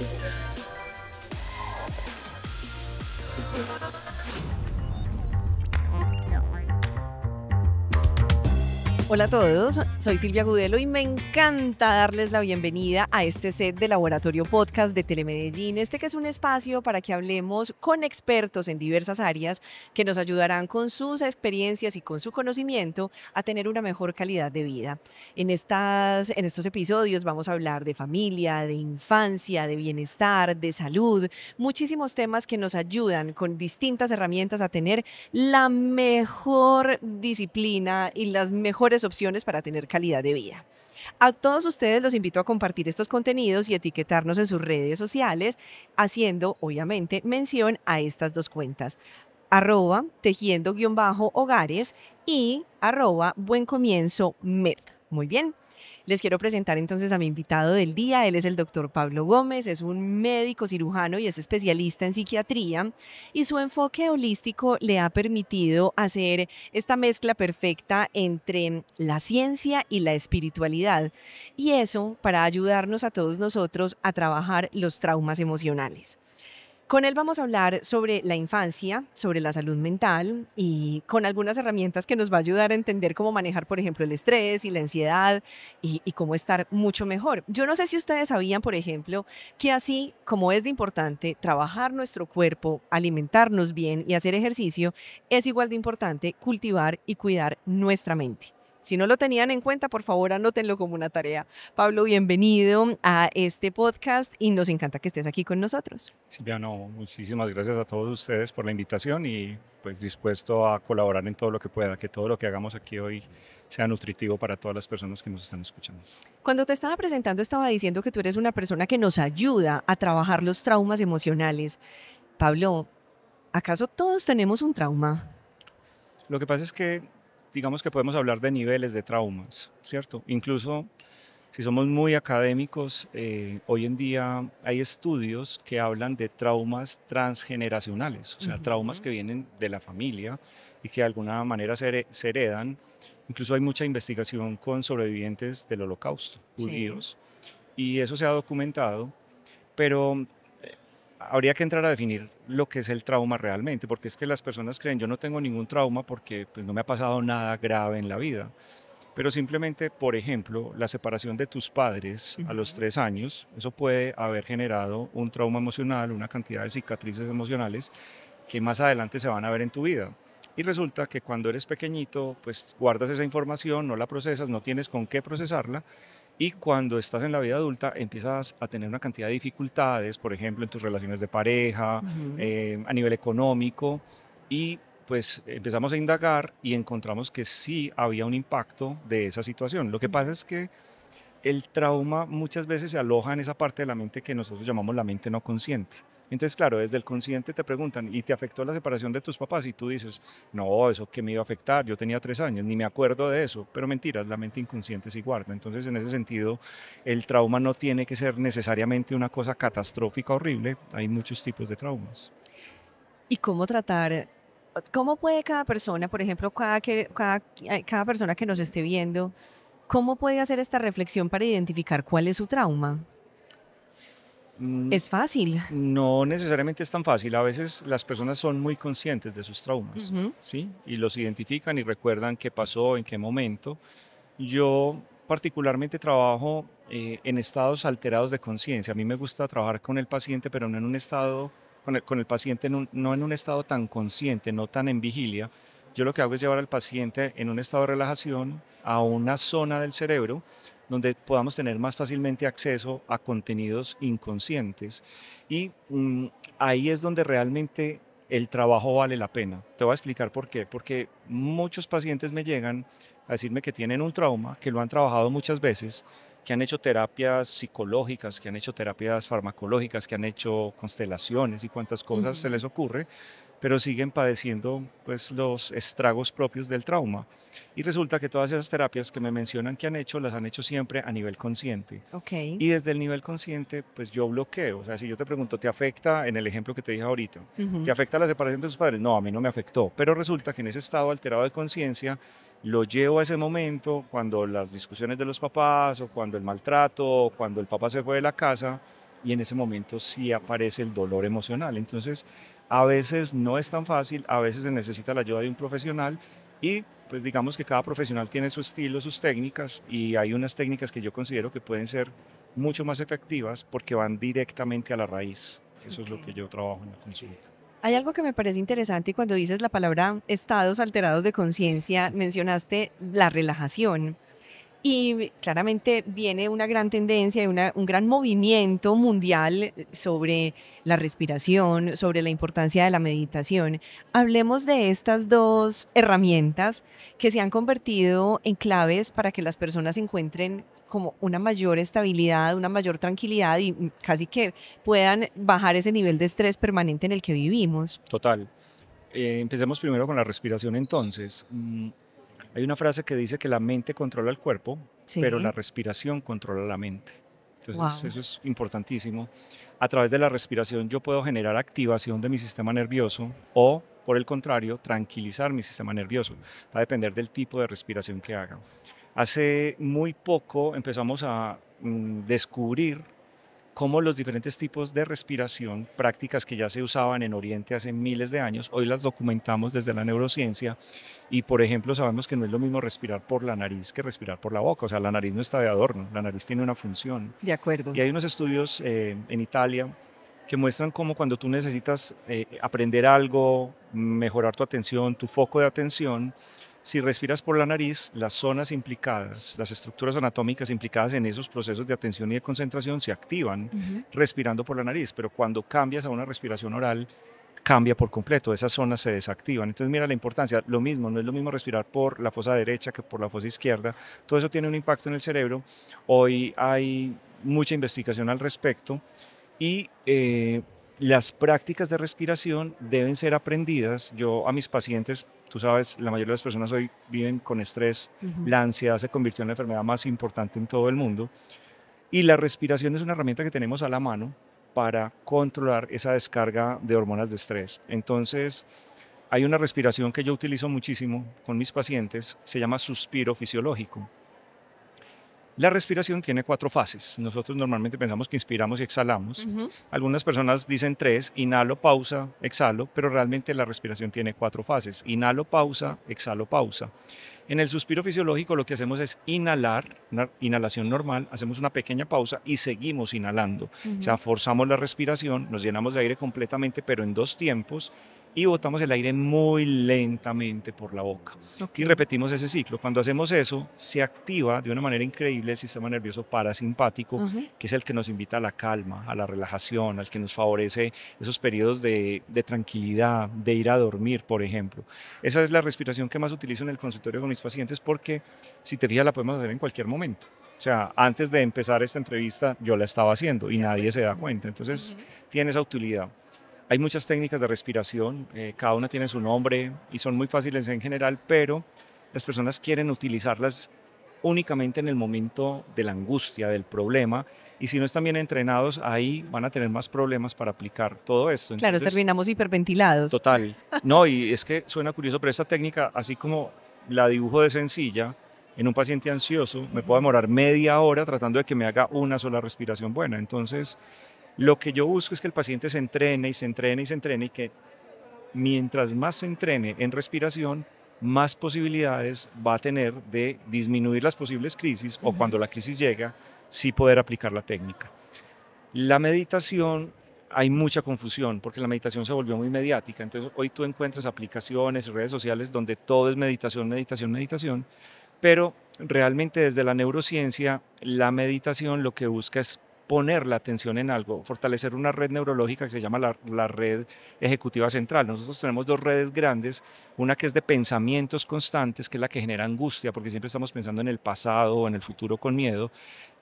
Yeah. Hola a todos, soy Silvia Gudelo y me encanta darles la bienvenida a este set de Laboratorio Podcast de Telemedellín, este que es un espacio para que hablemos con expertos en diversas áreas que nos ayudarán con sus experiencias y con su conocimiento a tener una mejor calidad de vida. En, estas, en estos episodios vamos a hablar de familia, de infancia, de bienestar, de salud, muchísimos temas que nos ayudan con distintas herramientas a tener la mejor disciplina y las mejores opciones para tener calidad de vida. A todos ustedes los invito a compartir estos contenidos y etiquetarnos en sus redes sociales, haciendo, obviamente, mención a estas dos cuentas arroba tejiendo-hogares y arroba buen comienzo med. Muy bien. Les quiero presentar entonces a mi invitado del día. Él es el doctor Pablo Gómez, es un médico cirujano y es especialista en psiquiatría y su enfoque holístico le ha permitido hacer esta mezcla perfecta entre la ciencia y la espiritualidad y eso para ayudarnos a todos nosotros a trabajar los traumas emocionales. Con él vamos a hablar sobre la infancia, sobre la salud mental y con algunas herramientas que nos va a ayudar a entender cómo manejar, por ejemplo, el estrés y la ansiedad y, cómo estar mucho mejor. Yo no sé si ustedes sabían, por ejemplo, que así como es de importante trabajar nuestro cuerpo, alimentarnos bien y hacer ejercicio, es igual de importante cultivar y cuidar nuestra mente. Si no lo tenían en cuenta, por favor anótenlo como una tarea. Pablo, bienvenido a este podcast y nos encanta que estés aquí con nosotros. Silvia, no, muchísimas gracias a todos ustedes por la invitación y pues dispuesto a colaborar en todo lo que pueda, que todo lo que hagamos aquí hoy sea nutritivo para todas las personas que nos están escuchando. Cuando te estaba presentando estaba diciendo que tú eres una persona que nos ayuda a trabajar los traumas emocionales. Pablo, ¿acaso todos tenemos un trauma? Lo que pasa es que digamos que podemos hablar de niveles de traumas, ¿cierto? Incluso si somos muy académicos, eh, hoy en día hay estudios que hablan de traumas transgeneracionales, o sea, traumas que vienen de la familia y que de alguna manera se, heredan. Incluso hay mucha investigación con sobrevivientes del holocausto, judíos, y eso se ha documentado, pero habría que entrar a definir lo que es el trauma realmente, porque es que las personas creen, yo no tengo ningún trauma porque pues, no me ha pasado nada grave en la vida. Pero simplemente, por ejemplo, la separación de tus padres a los tres años, eso puede haber generado un trauma emocional, una cantidad de cicatrices emocionales que más adelante se van a ver en tu vida. Y resulta que cuando eres pequeñito, pues guardas esa información, no la procesas, no tienes con qué procesarla y cuando estás en la vida adulta empiezas a tener una cantidad de dificultades, por ejemplo, en tus relaciones de pareja, eh, a nivel económico, y pues empezamos a indagar y encontramos que sí había un impacto de esa situación. Lo que mm. pasa es que el trauma muchas veces se aloja en esa parte de la mente que nosotros llamamos la mente no consciente. Entonces, claro, desde el consciente te preguntan, ¿y te afectó la separación de tus papás? Y tú dices, no, eso que me iba a afectar, yo tenía tres años, ni me acuerdo de eso, pero mentiras, la mente inconsciente sí guarda. Entonces, en ese sentido, el trauma no tiene que ser necesariamente una cosa catastrófica, horrible, hay muchos tipos de traumas. ¿Y cómo tratar ¿cómo puede cada persona, por ejemplo, cada, cada, cada, persona que nos esté viendo, cómo puede hacer esta reflexión para identificar cuál es su trauma? Mm, es fácil. No necesariamente es tan fácil. A veces las personas son muy conscientes de sus traumas, ¿sí? Y los identifican y recuerdan qué pasó, en qué momento. Yo particularmente trabajo eh, en estados alterados de conciencia. A mí me gusta trabajar con el paciente, pero no en un estado, con el, paciente no en un estado tan consciente, no tan en vigilia. Yo lo que hago es llevar al paciente en un estado de relajación a una zona del cerebro donde podamos tener más fácilmente acceso a contenidos inconscientes. Y mm, ahí es donde realmente el trabajo vale la pena. Te voy a explicar por qué. Porque muchos pacientes me llegan a decirme que tienen un trauma, que lo han trabajado muchas veces, que han hecho terapias psicológicas, que han hecho terapias farmacológicas, que han hecho constelaciones y cuantas cosas se les ocurre, pero siguen padeciendo pues los estragos propios del trauma. Y resulta que todas esas terapias que me mencionan que han hecho, las han hecho siempre a nivel consciente. Okay. Y desde el nivel consciente, pues yo bloqueo. O sea, si yo te pregunto, ¿te afecta, en el ejemplo que te dije ahorita, ¿te afecta la separación de tus padres? No, a mí no me afectó. Pero resulta que en ese estado alterado de conciencia, lo llevo a ese momento cuando las discusiones de los papás o cuando el maltrato o cuando el papá se fue de la casa y en ese momento sí aparece el dolor emocional. Entonces, a veces no es tan fácil, a veces se necesita la ayuda de un profesional y pues digamos que cada profesional tiene su estilo, sus técnicas y hay unas técnicas que yo considero que pueden ser mucho más efectivas porque van directamente a la raíz. Eso es lo que yo trabajo en la consulta. Hay algo que me parece interesante y cuando dices la palabra estados alterados de conciencia, mencionaste la relajación. Y claramente viene una gran tendencia y un gran movimiento mundial sobre la respiración, sobre la importancia de la meditación. Hablemos de estas dos herramientas que se han convertido en claves para que las personas encuentren como una mayor estabilidad, una mayor tranquilidad y casi que puedan bajar ese nivel de estrés permanente en el que vivimos. Total. Eh, empecemos primero con la respiración entonces. Mm, hay una frase que dice que la mente controla el cuerpo, pero la respiración controla la mente. Entonces, eso es importantísimo. A través de la respiración yo puedo generar activación de mi sistema nervioso o, por el contrario, tranquilizar mi sistema nervioso. Va a depender del tipo de respiración que haga. Hace muy poco empezamos a mm, descubrir cómo los diferentes tipos de respiración, prácticas que ya se usaban en Oriente hace miles de años, hoy las documentamos desde la neurociencia y, por ejemplo, sabemos que no es lo mismo respirar por la nariz que respirar por la boca, o sea, la nariz no está de adorno, la nariz tiene una función. De acuerdo. Y hay unos estudios eh, en Italia que muestran cómo cuando tú necesitas eh, aprender algo, mejorar tu atención, tu foco de atención, si respiras por la nariz, las zonas implicadas, las estructuras anatómicas implicadas en esos procesos de atención y de concentración se activan respirando por la nariz, pero cuando cambias a una respiración oral, cambia por completo, esas zonas se desactivan. Entonces mira la importancia, lo mismo, no es lo mismo respirar por la fosa derecha que por la fosa izquierda, todo eso tiene un impacto en el cerebro. Hoy hay mucha investigación al respecto y... Eh, las prácticas de respiración deben ser aprendidas. Yo a mis pacientes Tú sabes, la mayoría de las personas hoy viven con estrés, la ansiedad se convirtió en la enfermedad más importante en todo el mundo y la respiración es una herramienta que tenemos a la mano para controlar esa descarga de hormonas de estrés. Entonces, hay una respiración que yo utilizo muchísimo con mis pacientes, se llama suspiro fisiológico. La respiración tiene cuatro fases. Nosotros normalmente pensamos que inspiramos y exhalamos. Algunas personas dicen tres, inhalo, pausa, exhalo, pero realmente la respiración tiene cuatro fases. Inhalo, pausa, exhalo, pausa. En el suspiro fisiológico lo que hacemos es inhalar, una inhalación normal, hacemos una pequeña pausa y seguimos inhalando. O sea, forzamos la respiración, nos llenamos de aire completamente, pero en dos tiempos y botamos el aire muy lentamente por la boca. Y repetimos ese ciclo. Cuando hacemos eso, se activa de una manera increíble el sistema nervioso parasimpático, que es el que nos invita a la calma, a la relajación, al que nos favorece esos periodos de, tranquilidad, de ir a dormir, por ejemplo. Esa es la respiración que más utilizo en el consultorio con mis pacientes porque, si te fijas, la podemos hacer en cualquier momento. O sea, antes de empezar esta entrevista yo la estaba haciendo y nadie se da cuenta. Entonces, tiene esa utilidad. Hay muchas técnicas de respiración, eh, cada una tiene su nombre y son muy fáciles en general, pero las personas quieren utilizarlas únicamente en el momento de la angustia, del problema, y si no están bien entrenados, ahí van a tener más problemas para aplicar todo esto. claro, terminamos hiperventilados. Total. No, y es que suena curioso, pero esta técnica, así como la dibujo de sencilla, en un paciente ansioso me puedo demorar media hora tratando de que me haga una sola respiración buena. Entonces, lo que yo busco es que el paciente se entrene y se entrene y se entrene y que mientras más se entrene en respiración, más posibilidades va a tener de disminuir las posibles crisis o cuando la crisis llega, sí poder aplicar la técnica. La meditación, hay mucha confusión porque la meditación se volvió muy mediática, entonces hoy tú encuentras aplicaciones, redes sociales donde todo es meditación, meditación, meditación, pero realmente desde la neurociencia la meditación lo que busca es poner la atención en algo, fortalecer una red neurológica que se llama la, red ejecutiva central. Nosotros tenemos dos redes grandes, una que es de pensamientos constantes, que es la que genera angustia, porque siempre estamos pensando en el pasado o en el futuro con miedo.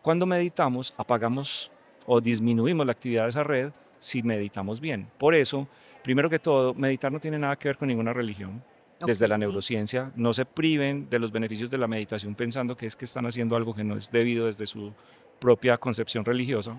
Cuando meditamos, apagamos o disminuimos la actividad de esa red si meditamos bien. Por eso, primero que todo, meditar no tiene nada que ver con ninguna religión desde la neurociencia. No se priven de los beneficios de la meditación pensando que es que están haciendo algo que no es debido desde su propia concepción religiosa.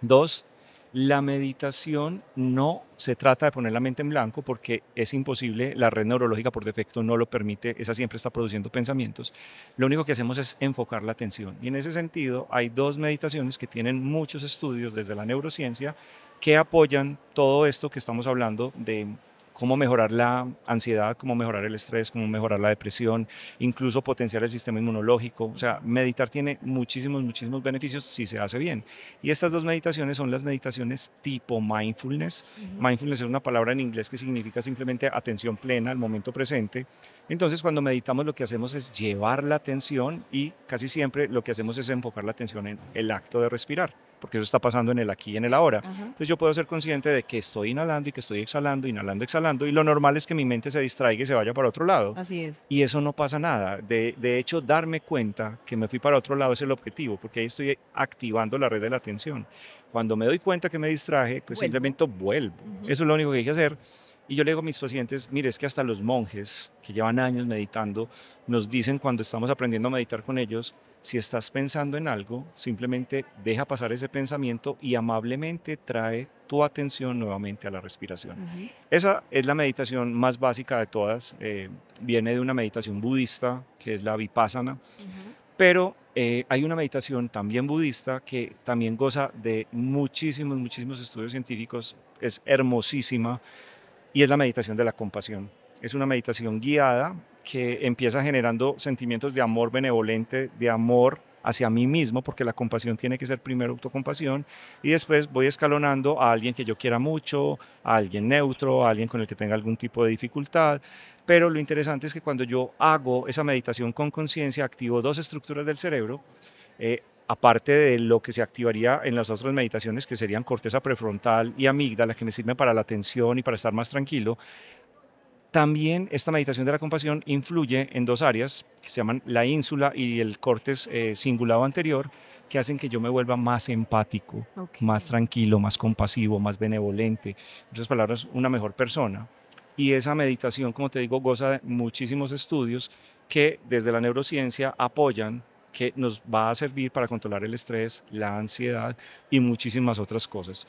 Dos, la meditación no se trata de poner la mente en blanco porque es imposible, la red neurológica por defecto no lo permite, esa siempre está produciendo pensamientos. Lo único que hacemos es enfocar la atención. Y en ese sentido hay dos meditaciones que tienen muchos estudios desde la neurociencia que apoyan todo esto que estamos hablando de cómo mejorar la ansiedad, cómo mejorar el estrés, cómo mejorar la depresión, incluso potenciar el sistema inmunológico. O sea, meditar tiene muchísimos, muchísimos beneficios si se hace bien. Y estas dos meditaciones son las meditaciones tipo mindfulness. Mindfulness es una palabra en inglés que significa simplemente atención plena al momento presente. Entonces, cuando meditamos lo que hacemos es llevar la atención y casi siempre lo que hacemos es enfocar la atención en el acto de respirar porque eso está pasando en el aquí y en el ahora. Entonces yo puedo ser consciente de que estoy inhalando y que estoy exhalando, inhalando, exhalando, y lo normal es que mi mente se distraiga y se vaya para otro lado. Así es. Y eso no pasa nada. De, hecho, darme cuenta que me fui para otro lado es el objetivo, porque ahí estoy activando la red de la atención. Cuando me doy cuenta que me distraje, pues simplemente vuelvo. Eso es lo único que hay que hacer. Y yo le digo a mis pacientes, mire, es que hasta los monjes que llevan años meditando, nos dicen cuando estamos aprendiendo a meditar con ellos, si estás pensando en algo, simplemente deja pasar ese pensamiento y amablemente trae tu atención nuevamente a la respiración. Esa es la meditación más básica de todas. Eh, viene de una meditación budista, que es la vipassana. Pero eh, hay una meditación también budista que también goza de muchísimos, muchísimos estudios científicos. Es hermosísima y es la meditación de la compasión. Es una meditación guiada que empieza generando sentimientos de amor benevolente, de amor hacia mí mismo, porque la compasión tiene que ser primero autocompasión, y después voy escalonando a alguien que yo quiera mucho, a alguien neutro, a alguien con el que tenga algún tipo de dificultad. Pero lo interesante es que cuando yo hago esa meditación con conciencia, activo dos estructuras del cerebro, eh, aparte de lo que se activaría en las otras meditaciones, que serían corteza prefrontal y amígdala, que me sirve para la atención y para estar más tranquilo, también esta meditación de la compasión influye en dos áreas que se llaman la ínsula y el cortes eh, cingulado anterior, que hacen que yo me vuelva más empático, más tranquilo, más compasivo, más benevolente, en otras palabras, una mejor persona. Y esa meditación, como te digo, goza de muchísimos estudios que desde la neurociencia apoyan que nos va a servir para controlar el estrés, la ansiedad y muchísimas otras cosas.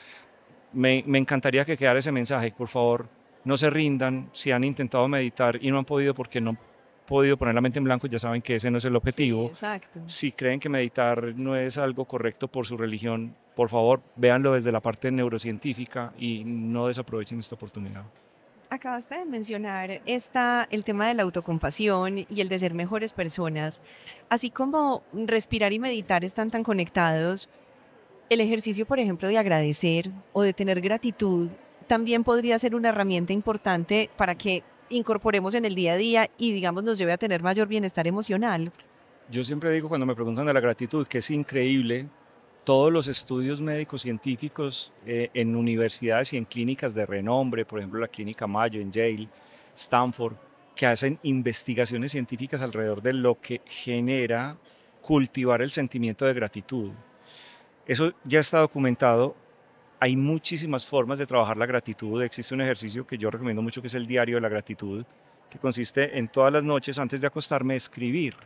Me, me encantaría que quedara ese mensaje, por favor, no se rindan, si han intentado meditar y no han podido porque no han podido poner la mente en blanco, ya saben que ese no es el objetivo. exacto. Si creen que meditar no es algo correcto por su religión, por favor, véanlo desde la parte neurocientífica y no desaprovechen esta oportunidad acabaste de mencionar esta, el tema de la autocompasión y el de ser mejores personas. Así como respirar y meditar están tan conectados, el ejercicio, por ejemplo, de agradecer o de tener gratitud también podría ser una herramienta importante para que incorporemos en el día a día y digamos nos lleve a tener mayor bienestar emocional. Yo siempre digo cuando me preguntan de la gratitud que es increíble todos los estudios médicos científicos eh, en universidades y en clínicas de renombre, por ejemplo la clínica Mayo en Yale, Stanford, que hacen investigaciones científicas alrededor de lo que genera cultivar el sentimiento de gratitud. Eso ya está documentado hay muchísimas formas de trabajar la gratitud. Existe un ejercicio que yo recomiendo mucho que es el diario de la gratitud, que consiste en todas las noches antes de acostarme escribir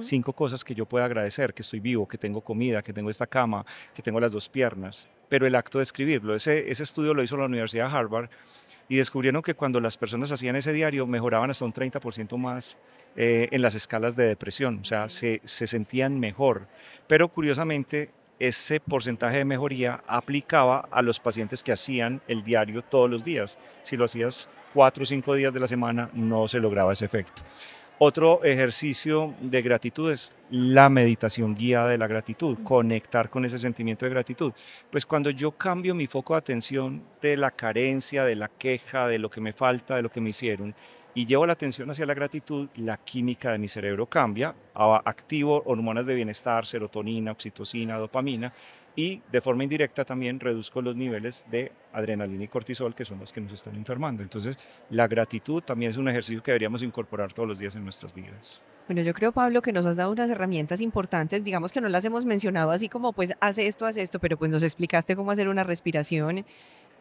cinco cosas que yo pueda agradecer, que estoy vivo, que tengo comida, que tengo esta cama, que tengo las dos piernas. Pero el acto de escribirlo, ese, estudio lo hizo la Universidad de Harvard y descubrieron que cuando las personas hacían ese diario mejoraban hasta un 30% más eh, en las escalas de depresión, o sea, se sentían mejor. Pero curiosamente, ese porcentaje de mejoría aplicaba a los pacientes que hacían el diario todos los días. Si lo hacías cuatro o cinco días de la semana, no se lograba ese efecto. Otro ejercicio de gratitud es la meditación guiada de la gratitud, conectar con ese sentimiento de gratitud. Pues cuando yo cambio mi foco de atención de la carencia, de la queja, de lo que me falta, de lo que me hicieron, y llevo la atención hacia la gratitud, la química de mi cerebro cambia, activo hormonas de bienestar, serotonina, oxitocina, dopamina y de forma indirecta también reduzco los niveles de adrenalina y cortisol que son los que nos están enfermando. Entonces, la gratitud también es un ejercicio que deberíamos incorporar todos los días en nuestras vidas. Bueno, yo creo, Pablo, que nos has dado unas herramientas importantes, digamos que no las hemos mencionado así como, pues, haz esto, haz esto, pero pues nos explicaste cómo hacer una respiración,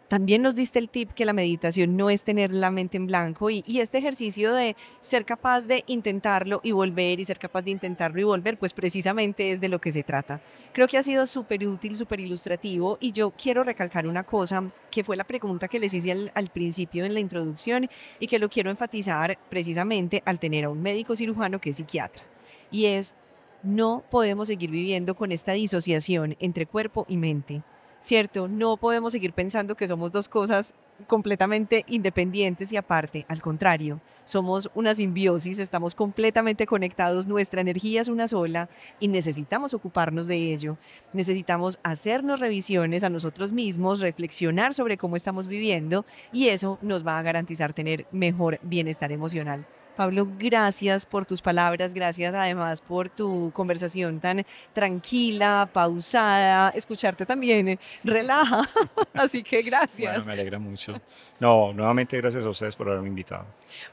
también nos diste el tip que la meditación no es tener la mente en blanco y, este ejercicio de ser capaz de intentarlo y volver y ser capaz de intentarlo y volver, pues precisamente es de lo que se trata. Creo que ha sido súper útil, súper ilustrativo y yo quiero recalcar una cosa que fue la pregunta que les hice al principio en la introducción y que lo quiero enfatizar precisamente al tener a un médico cirujano que es psiquiatra. Y es, no podemos seguir viviendo con esta disociación entre cuerpo y mente. ¿cierto? No podemos seguir pensando que somos dos cosas completamente independientes y aparte, al contrario, somos una simbiosis, estamos completamente conectados, nuestra energía es una sola y necesitamos ocuparnos de ello, necesitamos hacernos revisiones a nosotros mismos, reflexionar sobre cómo estamos viviendo y eso nos va a garantizar tener mejor bienestar emocional. Pablo, gracias por tus palabras, gracias además por tu conversación tan tranquila, pausada, escucharte también eh, relaja, así que gracias. Bueno, me alegra mucho. No, nuevamente gracias a ustedes por haberme invitado.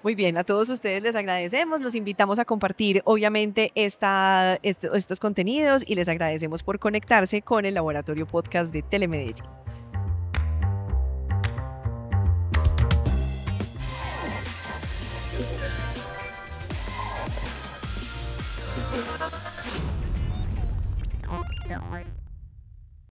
Muy bien, a todos ustedes les agradecemos, los invitamos a compartir obviamente estos contenidos y les agradecemos por conectarse con el Laboratorio Podcast de Telemedellín.